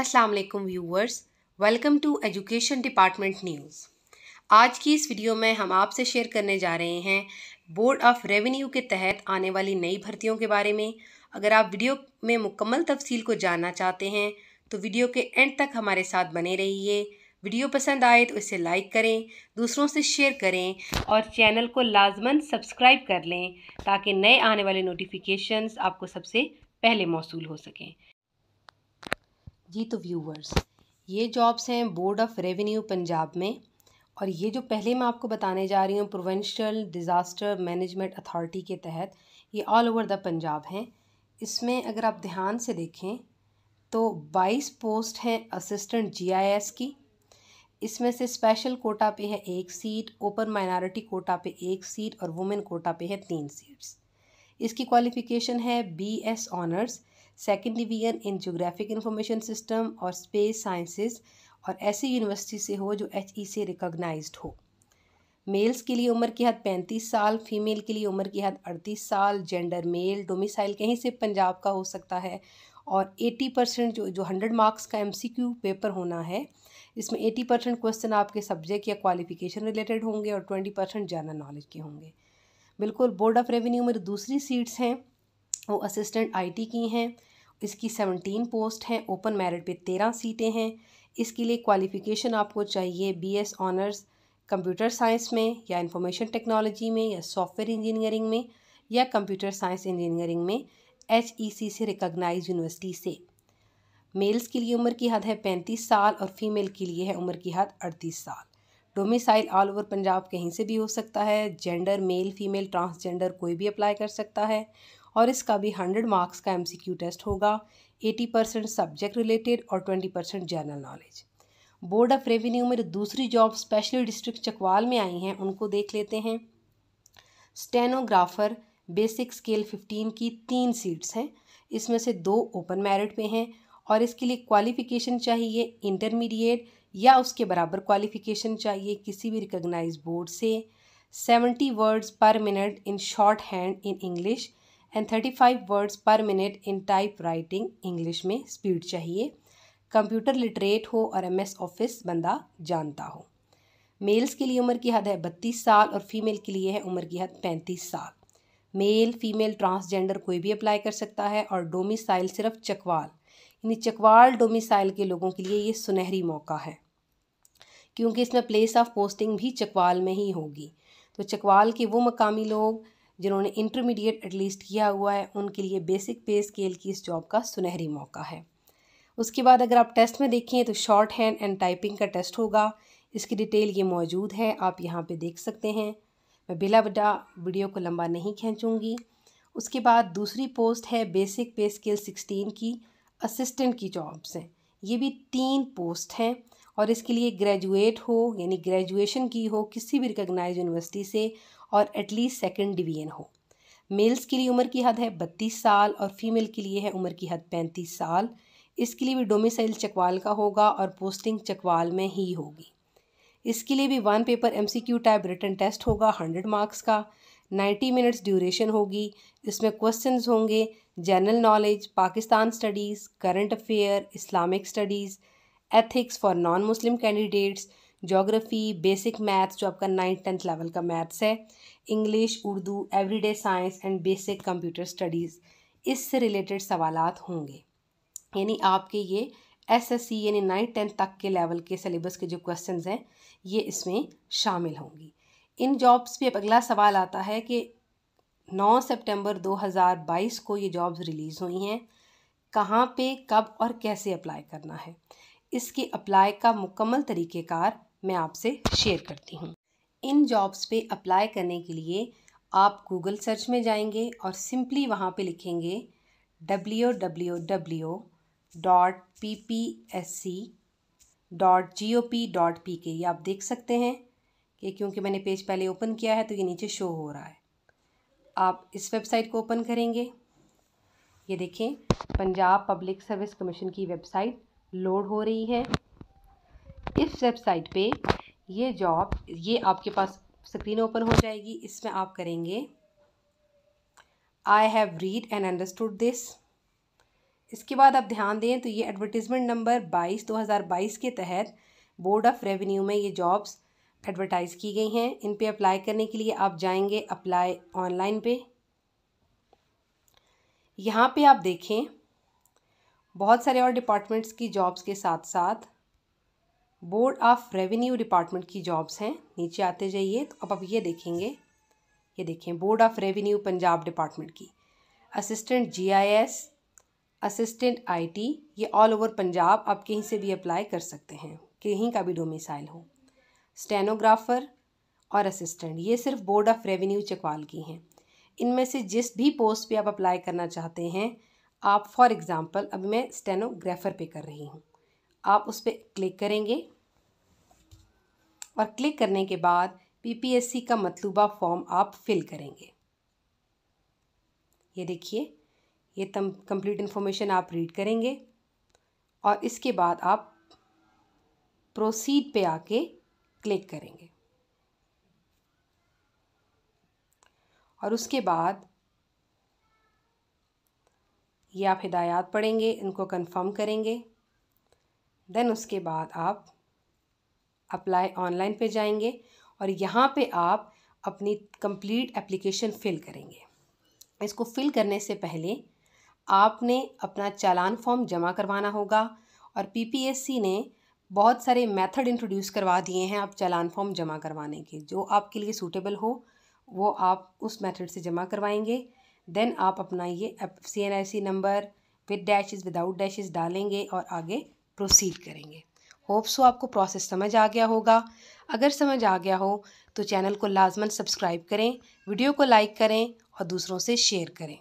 Aslam viewers welcome to education department news आज की इस वीडियो में हम आपसे शेयर करने जा रहे हैं बोर्ड ऑफ रेवेन्यू के तहत आने वाली नई भर्तियों के बारे में अगर आप वीडियो में मुकम्मल तफसील को जानना चाहते हैं तो वीडियो के एंड तक हमारे साथ बने रहिए वीडियो पसंद आए तो इसे लाइक करें दूसरों से शेयर करें और चैनल को लाजमन सब्सक्राइब कर लें ताकि नए आने वाले नोटिफिकेशन आपको सबसे पहले मौसू हो सकें जी तो व्यूवर्स ये जॉब्स हैं बोर्ड ऑफ रेवेन्यू पंजाब में और ये जो पहले मैं आपको बताने जा रही हूँ प्रोवेंशल डिज़ास्टर मैनेजमेंट अथॉरिटी के तहत ये ऑल ओवर द पंजाब हैं इसमें अगर आप ध्यान से देखें तो बाईस पोस्ट हैं असिस्टेंट जीआईएस की इसमें से स्पेशल कोटा पे है एक सीट ओपन माइनॉरिटी कोटा पे एक सीट और वुमेन कोटा पे है तीन सीट्स इसकी क्वालिफ़िकेशन है B S honours second division in geographic information system और स्पेस साइंसिस और ऐसी यूनिवर्सिटी से हो जो एच ई e से रिकोगनाइज हो मेल्स के लिए उम्र की हद पैंतीस साल फीमेल के लिए उम्र की हद अड़तीस साल जेंडर मेल डोमिसाइल कहीं से पंजाब का हो सकता है और एटी परसेंट जो जो हंड्रेड मार्क्स का एम सी क्यू पेपर होना है इसमें एटी परसेंट क्वेश्चन आपके सब्जेक्ट या क्वालिफिकेशन रिलेटेड होंगे और ट्वेंटी परसेंट जनरल नॉलेज के होंगे बिल्कुल बोर्ड ऑफ रेवेन्यू में दूसरी सीट्स हैं वो असिस्टेंट आईटी की हैं इसकी सेवनटीन पोस्ट हैं ओपन मेरिट पे तेरह सीटें हैं इसके लिए क्वालिफ़िकेशन आपको चाहिए बीएस ऑनर्स कंप्यूटर साइंस में या इंफॉर्मेशन टेक्नोलॉजी में या सॉफ्टवेयर इंजीनियरिंग में या कंप्यूटर साइंस इंजीनियरिंग में एच ई सी से रिकॉग्नाइज यूनिवर्सिटी से मेल्स के लिए उम्र की हद है पैंतीस साल और फीमेल के लिए है उम्र की हद अड़तीस साल डोमिसाइल ऑल ओवर पंजाब कहीं से भी हो सकता है जेंडर मेल फीमेल ट्रांसजेंडर कोई भी अप्लाई कर सकता है और इसका भी हंड्रेड मार्क्स का एमसीक्यू टेस्ट होगा एटी परसेंट सब्जेक्ट रिलेटेड और twenty percent general knowledge board of revenue में दूसरी जॉब स्पेशल डिस्ट्रिक्ट चकवाल में आई हैं उनको देख लेते हैं स्टेनोग्राफर बेसिक स्केल फिफ्टीन की तीन सीट्स हैं इसमें से दो ओपन मेरिट पे हैं और इसके लिए क्वालिफ़िकेशन चाहिए इंटरमीडिएट या उसके बराबर क्वालिफ़िकेशन चाहिए किसी भी रिकग्नाइज बोर्ड से seventy words per minute in shorthand in English and 35 words per minute in typewriting English में स्पीड चाहिए कंप्यूटर लिटरेट हो और एम एस ऑफिस बंदा जानता हो मेल्स के लिए उम्र की हद है बत्तीस साल और फीमेल के लिए है उम्र की हद पैंतीस साल मेल फीमेल ट्रांसजेंडर कोई भी अप्लाई कर सकता है और डोमिसाइल सिर्फ चकवाल यानी चकवाल डोमिसाइल के लोगों के लिए ये सुनहरी मौका है क्योंकि इसमें प्लेस ऑफ पोस्टिंग भी चकवाल में ही होगी तो चकवाल के वो मकामी लोग जिन्होंने इंटरमीडिएट एटलीस्ट किया हुआ है उनके लिए बेसिक पे स्केल की इस जॉब का सुनहरी मौका है उसके बाद अगर आप टेस्ट में देखें तो शॉर्ट हैंड एंड टाइपिंग का टेस्ट होगा इसकी डिटेल ये मौजूद है आप यहाँ पे देख सकते हैं मैं बिला बडा वीडियो को लंबा नहीं खींचूँगी उसके बाद दूसरी पोस्ट है बेसिक पे स्केल सिक्सटीन की असिस्टेंट की जॉब्स हैं ये भी तीन पोस्ट हैं और इसके लिए ग्रेजुएट हो यानी ग्रेजुएशन की हो किसी भी रिकगनाइज यूनिवर्सिटी से और एटलीस्ट सेकेंड डिवीजन हो मेल्स के लिए उम्र की हद है बत्तीस साल और फीमेल के लिए है उम्र की हद पैंतीस साल इसके लिए भी डोमिसाइल चकवाल का होगा और पोस्टिंग चकवाल में ही होगी इसके लिए भी one paper Q type written test होगा हंड्रेड मार्क्स का नाइन्टी मिनट्स ड्यूरेशन होगी इसमें क्वेश्चन होंगे general knowledge Pakistan studies current affair Islamic studies ethics for non Muslim candidates geography basic maths जो आपका नाइन्थ टेंथ लेवल का मैथ्स है English Urdu everyday science and basic computer studies इससे related सवाल होंगे यानी आपके ये एसएससी यानी नाइन्थ टेंथ तक के लेवल के सिलेबस के जो क्वेश्चंस हैं ये इसमें शामिल होंगी इन जॉब्स पे अब अगला सवाल आता है कि 9 सितंबर 2022 को ये जॉब्स रिलीज़ हुई हैं कहाँ पे कब और कैसे अप्लाई करना है इसके अप्लाई का मुकम्मल तरीक़ेकार मैं आपसे शेयर करती हूँ इन जॉब्स पे अप्लाई करने के लिए आप गूगल सर्च में जाएंगे और सिंपली वहाँ पे लिखेंगे W W W dot P P S C dot G O P dot P K ये आप देख सकते हैं कि क्योंकि मैंने पेज पहले ओपन किया है तो ये नीचे शो हो रहा है आप इस वेबसाइट को ओपन करेंगे ये देखें पंजाब पब्लिक सर्विस कमीशन की वेबसाइट लोड हो रही है इस वेबसाइट पे ये जॉब ये आपके पास स्क्रीन ओपन हो जाएगी इसमें आप करेंगे I have read and understood this इसके बाद आप ध्यान दें तो ये एडवर्टीज़मेंट नंबर बाईस दो हज़ार बाईस के तहत बोर्ड ऑफ रेवेन्यू में ये जॉब्स एडवर्टाइज़ की गई हैं इन पे अप्लाई करने के लिए आप जाएंगे अप्लाई ऑनलाइन पे यहाँ पे आप देखें बहुत सारे और डिपार्टमेंट्स की जॉब्स के साथ साथ बोर्ड ऑफ रेवेन्यू डिपार्टमेंट की जॉब्स हैं नीचे आते जाइए तो अब आप ये देखेंगे ये देखें board of revenue Punjab department की असिस्टेंट जीआईएस असिस्टेंट आईटी ये ऑल ओवर पंजाब आप कहीं से भी अप्लाई कर सकते हैं कहीं का भी डोमिसाइल हो स्टेनोग्राफर और असिस्टेंट ये सिर्फ बोर्ड ऑफ रेवेन्यू चकवाल की हैं इनमें से जिस भी पोस्ट पर आप अप्लाई करना चाहते हैं आप फॉर एग्ज़ाम्पल अभी मैं स्टेनोग्राफर पे कर रही हूँ आप उस पर क्लिक करेंगे और क्लिक करने के बाद पीपीएससी का मतलूबा फॉर्म आप फिल करेंगे ये देखिए ये तम कंप्लीट इन्फॉर्मेशन आप रीड करेंगे और इसके बाद आप प्रोसीड पे आके क्लिक करेंगे और उसके बाद ये आप हिदायत पढ़ेंगे इनको कंफर्म करेंगे देन उसके बाद आप अप्लाई ऑनलाइन पे जाएंगे और यहाँ पे आप अपनी कंप्लीट एप्लीकेशन फिल करेंगे इसको फिल करने से पहले आपने अपना चालान फॉर्म जमा करवाना होगा और पीपीएससी ने बहुत सारे मेथड इंट्रोड्यूस करवा दिए हैं आप चालान फॉर्म जमा करवाने के जो आपके लिए सूटेबल हो वो आप उस मेथड से जमा करवाएंगे देन आप अपना ये C N I C number with dashes without dashes डालेंगे और आगे प्रोसीड करेंगे होप्स वो तो आपको प्रोसेस समझ आ गया होगा अगर समझ आ गया हो तो चैनल को लाजमन सब्सक्राइब करें वीडियो को लाइक करें और दूसरों से शेयर करें